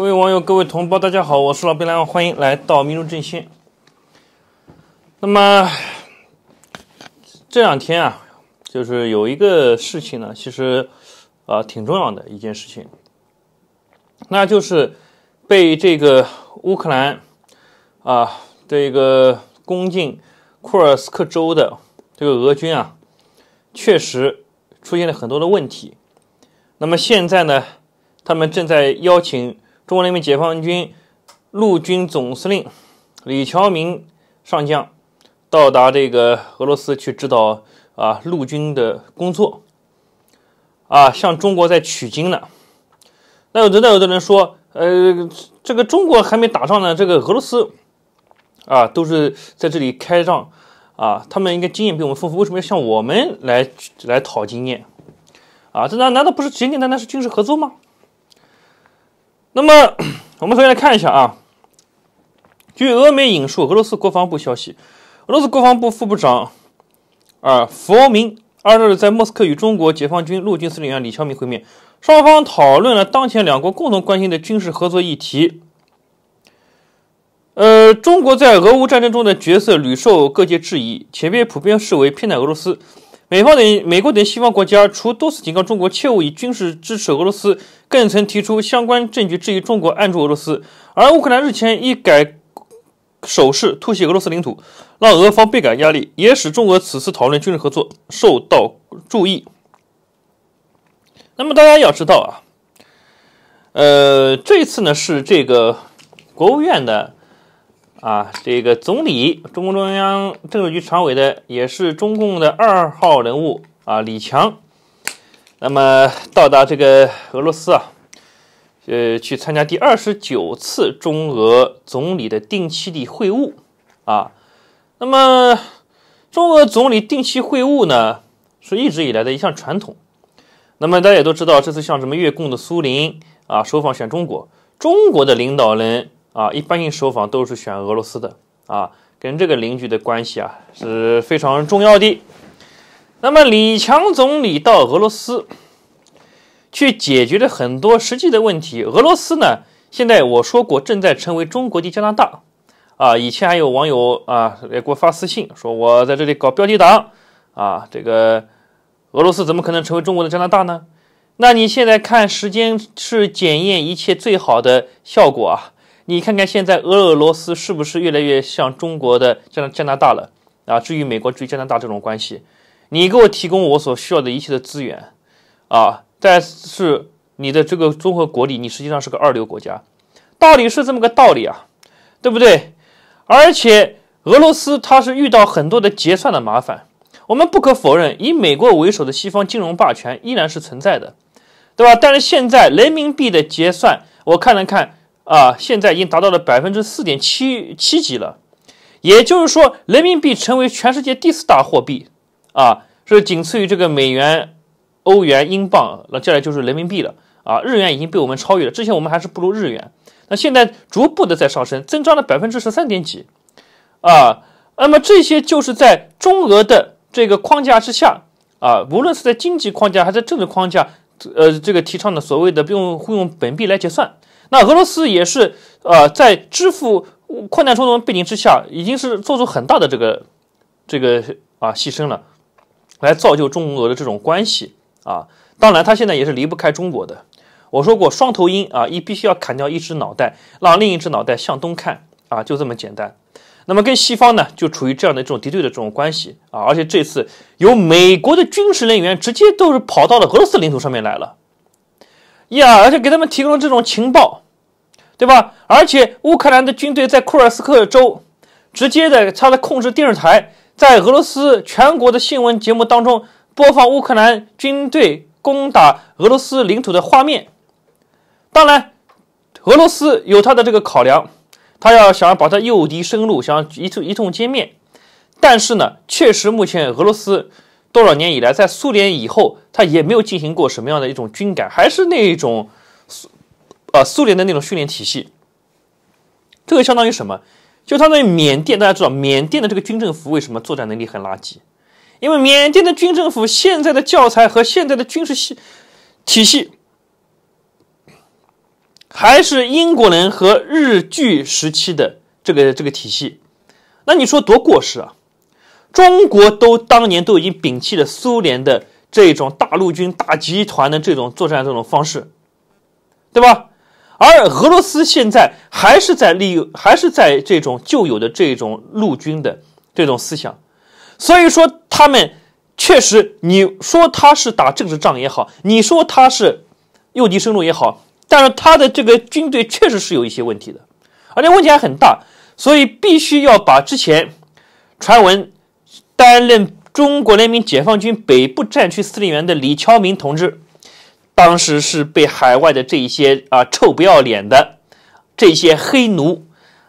各位网友，各位同胞，大家好，我是老白狼，欢迎来到民族振线。那么这两天啊，就是有一个事情呢，其实啊挺重要的一件事情，那就是被这个乌克兰啊这个攻进库尔斯克州的这个俄军啊，确实出现了很多的问题。那么现在呢，他们正在邀请。中国人民解放军陆军总司令李桥明上将到达这个俄罗斯去指导啊陆军的工作，啊向中国在取经呢。那有的那有的人说，呃，这个中国还没打仗呢，这个俄罗斯啊都是在这里开仗啊，他们应该经验比我们丰富，为什么要向我们来来讨经验？啊，这难难道不是简简单单是军事合作吗？那么，我们首先来看一下啊。据俄媒引述俄罗斯国防部消息，俄罗斯国防部副部长，啊弗明二日，在莫斯科与中国解放军陆军司令员李兆民会面，双方讨论了当前两国共同关心的军事合作议题。呃，中国在俄乌战争中的角色屡受各界质疑，且被普遍视为偏袒俄罗斯。美方等美国等西方国家，除多次警告中国切勿以军事支持俄罗斯，更曾提出相关证据质疑中国暗助俄罗斯。而乌克兰日前一改手势，突袭俄罗斯领土，让俄方倍感压力，也使中俄此次讨论军事合作受到注意。那么大家要知道啊，呃，这次呢是这个国务院的。啊，这个总理，中共中央政治局常委的，也是中共的二号人物啊，李强。那么到达这个俄罗斯啊，呃，去参加第二十九次中俄总理的定期的会晤啊。那么中俄总理定期会晤呢，是一直以来的一项传统。那么大家也都知道，这次像什么越共的苏林啊，首访选中国，中国的领导人。啊，一般性首访都是选俄罗斯的啊，跟这个邻居的关系啊是非常重要的。那么李强总理到俄罗斯去解决了很多实际的问题。俄罗斯呢，现在我说过，正在成为中国的加拿大啊。以前还有网友啊给我发私信说：“我在这里搞标题党啊，这个俄罗斯怎么可能成为中国的加拿大呢？”那你现在看时间是检验一切最好的效果啊。你看看现在俄罗斯是不是越来越像中国的像加拿大了啊？至于美国至于加拿大这种关系，你给我提供我所需要的一切的资源，啊，但是你的这个综合国力，你实际上是个二流国家，道理是这么个道理啊，对不对？而且俄罗斯它是遇到很多的结算的麻烦。我们不可否认，以美国为首的西方金融霸权依然是存在的，对吧？但是现在人民币的结算，我看了看。啊，现在已经达到了百分之四点七七几了，也就是说，人民币成为全世界第四大货币，啊，是仅次于这个美元、欧元、英镑，那接下来就是人民币了，啊，日元已经被我们超越了，之前我们还是不如日元，那现在逐步的在上升，增长了百分之十三点几，啊，那么这些就是在中俄的这个框架之下，啊，无论是在经济框架还是政治框架，呃，这个提倡的所谓的不用会用本币来结算。那俄罗斯也是，呃，在支付困难重的背景之下，已经是做出很大的这个，这个啊牺牲了，来造就中俄的这种关系啊。当然，他现在也是离不开中国的。我说过，双头鹰啊，一必须要砍掉一只脑袋，让另一只脑袋向东看啊，就这么简单。那么跟西方呢，就处于这样的这种敌对的这种关系啊。而且这次有美国的军事人员直接都是跑到了俄罗斯领土上面来了。呀，而且给他们提供了这种情报，对吧？而且乌克兰的军队在库尔斯克州直接的，他的控制电视台，在俄罗斯全国的新闻节目当中播放乌克兰军队攻打俄罗斯领土的画面。当然，俄罗斯有他的这个考量，他要想把他诱敌深入，想一通一通歼灭。但是呢，确实目前俄罗斯。多少年以来，在苏联以后，他也没有进行过什么样的一种军改，还是那一种苏，呃，苏联的那种训练体系。这个相当于什么？就相当于缅甸，大家知道缅甸的这个军政府为什么作战能力很垃圾？因为缅甸的军政府现在的教材和现在的军事系体系，还是英国人和日据时期的这个这个体系。那你说多过时啊？中国都当年都已经摒弃了苏联的这种大陆军大集团的这种作战这种方式，对吧？而俄罗斯现在还是在利用，还是在这种旧有的这种陆军的这种思想。所以说，他们确实，你说他是打政治仗也好，你说他是诱敌深入也好，但是他的这个军队确实是有一些问题的，而且问题还很大，所以必须要把之前传闻。担任中国人民解放军北部战区司令员的李桥明同志，当时是被海外的这一些啊臭不要脸的这些黑奴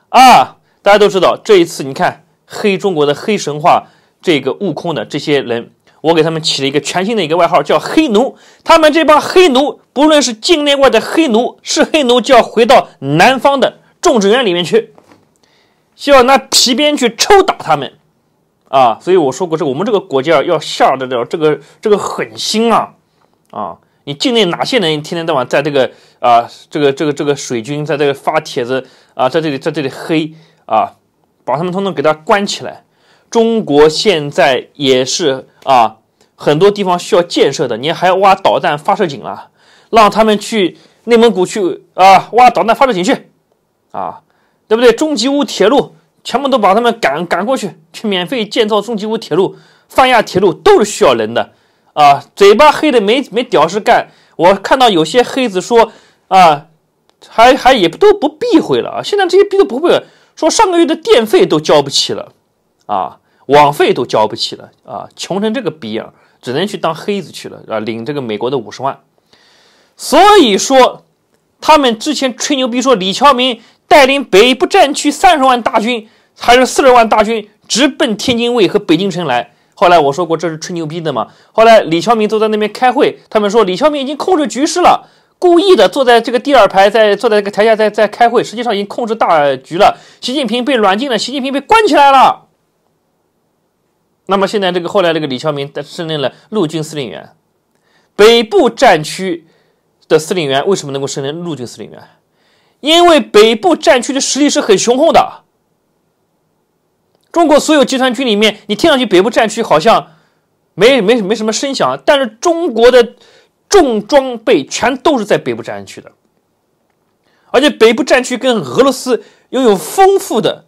啊，大家都知道，这一次你看黑中国的黑神话这个悟空的这些人，我给他们起了一个全新的一个外号，叫黑奴。他们这帮黑奴，不论是境内外的黑奴，是黑奴就要回到南方的种植园里面去，希要拿皮鞭去抽打他们。啊，所以我说过，这个我们这个国家要下得了这个这个狠心啊！啊，你境内哪些人天天到晚在这个啊这个这个这个水军在这个发帖子啊，在这里在这里黑啊，把他们统统给他关起来。中国现在也是啊，很多地方需要建设的，你还要挖导弹发射井了，让他们去内蒙古去啊挖导弹发射井去啊，对不对？中吉乌铁路。全部都把他们赶赶过去，去免费建造中吉乌铁路、泛亚铁路都是需要人的啊！嘴巴黑的没没屌事干，我看到有些黑子说啊，还还也都不避讳了啊！现在这些逼都不会说上个月的电费都交不起了啊，网费都交不起了啊，穷成这个逼样，只能去当黑子去了啊！领这个美国的五十万，所以说他们之前吹牛逼说李乔明。带领北部战区三十万大军，还是四十万大军，直奔天津卫和北京城来。后来我说过，这是吹牛逼的嘛？后来李乔明坐在那边开会，他们说李乔明已经控制局势了，故意的坐在这个第二排，在坐在这个台下，在在开会，实际上已经控制大局了。习近平被软禁了，习近平被关起来了。那么现在这个后来这个李乔明升任了陆军司令员，北部战区的司令员为什么能够升任陆军司令员？因为北部战区的实力是很雄厚的，中国所有集团军里面，你听上去北部战区好像没没没什么声响，但是中国的重装备全都是在北部战区的，而且北部战区跟俄罗斯拥有丰富的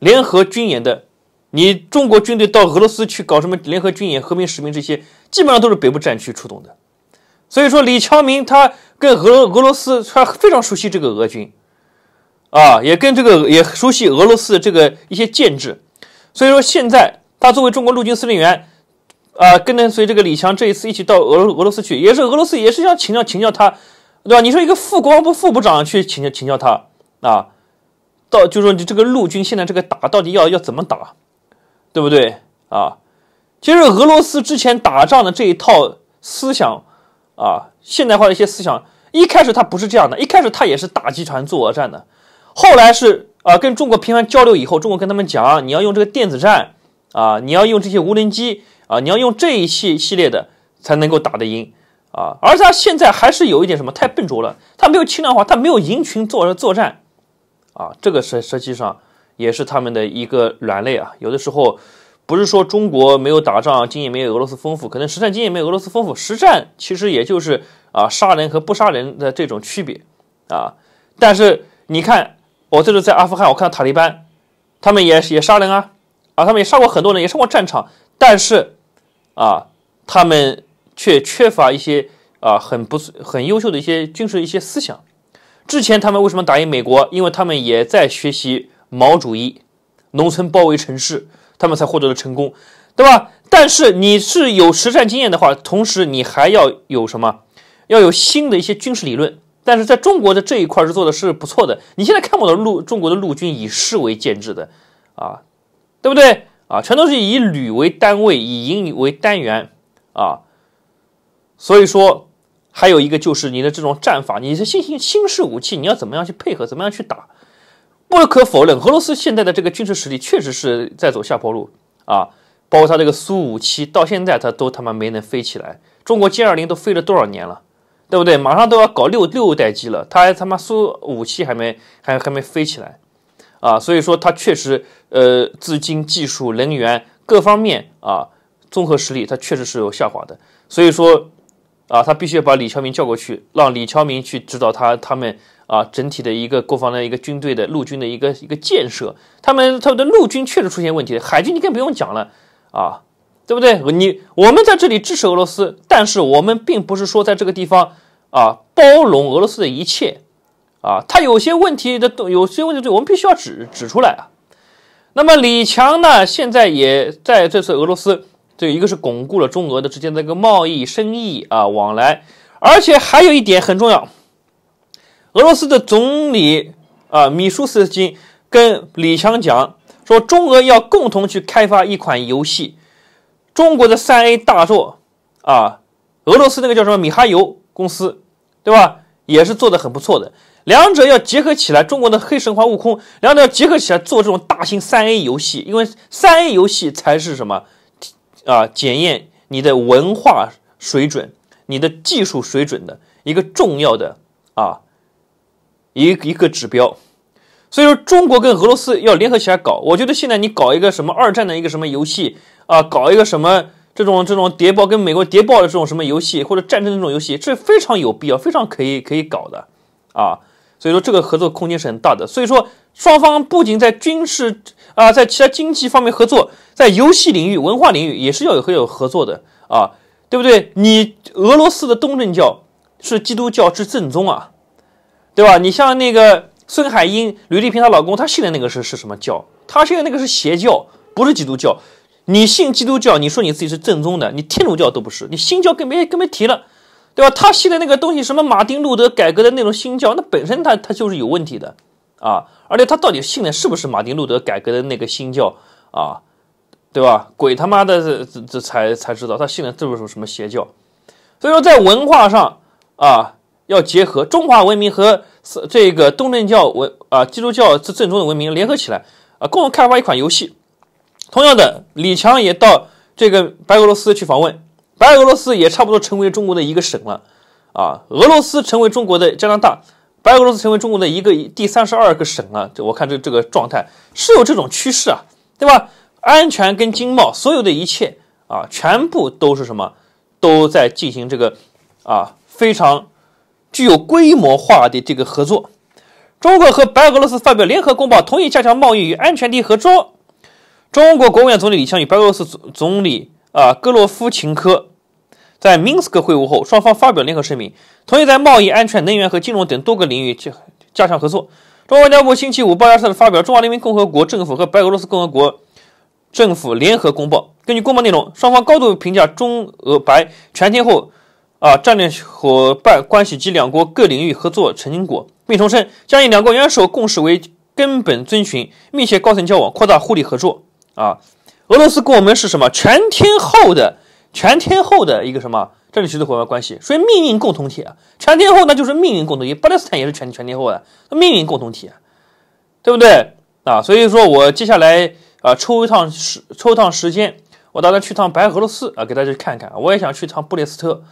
联合军演的，你中国军队到俄罗斯去搞什么联合军演、和平使命这些，基本上都是北部战区出动的，所以说李强明他。跟俄罗俄罗斯他非常熟悉这个俄军，啊，也跟这个也熟悉俄罗斯这个一些建制，所以说现在他作为中国陆军司令员，啊，跟着随这个李强这一次一起到俄罗俄罗斯去，也是俄罗斯也是想请教请教他，对吧？你说一个副国防部副部长去请教请教他，啊，到就说你这个陆军现在这个打到底要要怎么打，对不对啊？其实俄罗斯之前打仗的这一套思想。啊，现代化的一些思想，一开始他不是这样的，一开始他也是打集团做俄战的，后来是啊，跟中国频繁交流以后，中国跟他们讲，你要用这个电子战，啊，你要用这些无人机，啊，你要用这一系系列的才能够打得赢，啊，而他现在还是有一点什么太笨拙了，他没有轻量化，他没有营群做作战，啊，这个实实际上也是他们的一个软肋啊，有的时候。不是说中国没有打仗经验，没有俄罗斯丰富，可能实战经验没有俄罗斯丰富。实战其实也就是啊，杀人和不杀人的这种区别啊。但是你看，我这次在阿富汗，我看到塔利班，他们也也杀人啊，啊，他们也杀过很多人，也上过战场，但是啊，他们却缺乏一些啊，很不很优秀的一些军事一些思想。之前他们为什么打赢美国？因为他们也在学习毛主义，农村包围城市。他们才获得了成功，对吧？但是你是有实战经验的话，同时你还要有什么？要有新的一些军事理论。但是在中国的这一块是做的是不错的。你现在看我的陆，中国的陆军以师为建制的，啊，对不对？啊，全都是以旅为单位，以营为单元啊。所以说，还有一个就是你的这种战法，你是新型新式武器，你要怎么样去配合，怎么样去打？不可否认，俄罗斯现在的这个军事实力确实是在走下坡路啊！包括他这个苏五七到现在他都他妈没能飞起来，中国歼二零都飞了多少年了，对不对？马上都要搞六六代机了，他他妈苏五七还没还还没飞起来啊！所以说他确实呃资金、技术、能源各方面啊综合实力他确实是有下滑的，所以说。啊，他必须要把李乔明叫过去，让李乔明去指导他他们啊整体的一个国防的一个军队的陆军的一个一个建设。他们他们的陆军确实出现问题，海军你更不用讲了啊，对不对？你我们在这里支持俄罗斯，但是我们并不是说在这个地方啊包容俄罗斯的一切啊，他有些问题的，有些问题对我们必须要指指出来啊。那么李强呢，现在也在这次俄罗斯。这一个是巩固了中俄的之间的一个贸易生意啊往来，而且还有一点很重要，俄罗斯的总理啊米舒斯金跟李强讲说，中俄要共同去开发一款游戏，中国的三 A 大作啊，俄罗斯那个叫什么米哈游公司，对吧，也是做的很不错的，两者要结合起来，中国的黑神话悟空，两者要结合起来做这种大型三 A 游戏，因为三 A 游戏才是什么？啊，检验你的文化水准、你的技术水准的一个重要的啊一一个指标。所以说，中国跟俄罗斯要联合起来搞，我觉得现在你搞一个什么二战的一个什么游戏啊，搞一个什么这种这种谍报跟美国谍报的这种什么游戏或者战争这种游戏，是非常有必要、非常可以可以搞的啊。所以说，这个合作空间是很大的。所以说，双方不仅在军事。啊，在其他经济方面合作，在游戏领域、文化领域也是要有会有合作的啊，对不对？你俄罗斯的东正教是基督教之正宗啊，对吧？你像那个孙海英、吕丽萍她老公，他信的那个是是什么教？他信的那个是邪教，不是基督教。你信基督教，你说你自己是正宗的，你天主教都不是，你新教更别更别提了，对吧？他信的那个东西，什么马丁路德改革的那种新教，那本身他他就是有问题的。啊！而且他到底信的是不是马丁路德改革的那个新教啊？对吧？鬼他妈的这这才才知道他信的是不是什么邪教。所以说，在文化上啊，要结合中华文明和这个东正教文啊，基督教是正宗的文明联合起来啊，共同开发一款游戏。同样的，李强也到这个白俄罗斯去访问，白俄罗斯也差不多成为中国的一个省了啊。俄罗斯成为中国的加拿大。白俄罗斯成为中国的一个第三十二个省啊！这我看这这个状态是有这种趋势啊，对吧？安全跟经贸所有的一切啊，全部都是什么？都在进行这个啊非常具有规模化的这个合作。中国和白俄罗斯发表联合公报，同意加强贸易与安全的合作。中国国务院总理李强与白俄罗斯总总理啊格罗夫琴科。在明斯克会晤后，双方发表联合声明，同意在贸易、安全、能源和金融等多个领域加加强合作。中国外交部星期五傍晚发表《中华人民共和国政府和白俄罗斯共和国政府联合公报》。根据公报内容，双方高度评价中俄白全天候啊战略伙伴关系及两国各领域合作成果，并重申将以两国元首共识为根本遵循，密切高层交往，扩大互利合作。啊，俄罗斯跟我们是什么全天候的？全天候的一个什么？政治其实伙伴关系所以命运共同体啊，全天候那就是命运共同体。巴勒斯坦也是全全天候的命运共同体，对不对啊？所以说我接下来啊抽一趟时抽一趟时间，我打算去趟白俄罗斯啊，给大家看看。我也想去趟布列斯特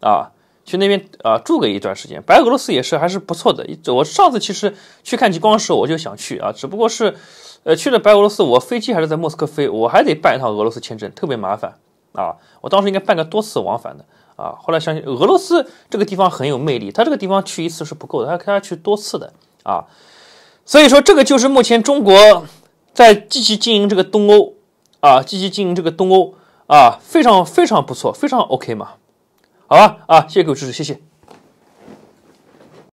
啊，去那边啊住个一段时间。白俄罗斯也是还是不错的。我上次其实去看极光的时候我就想去啊，只不过是呃去了白俄罗斯，我飞机还是在莫斯科飞，我还得办一趟俄罗斯签证，特别麻烦。啊，我当时应该办个多次往返的啊。后来想，俄罗斯这个地方很有魅力，他这个地方去一次是不够的，他他去多次的啊。所以说，这个就是目前中国在积极经营这个东欧啊，积极经营这个东欧啊，非常非常不错，非常 OK 嘛。好吧，啊，谢谢各位支持，谢谢。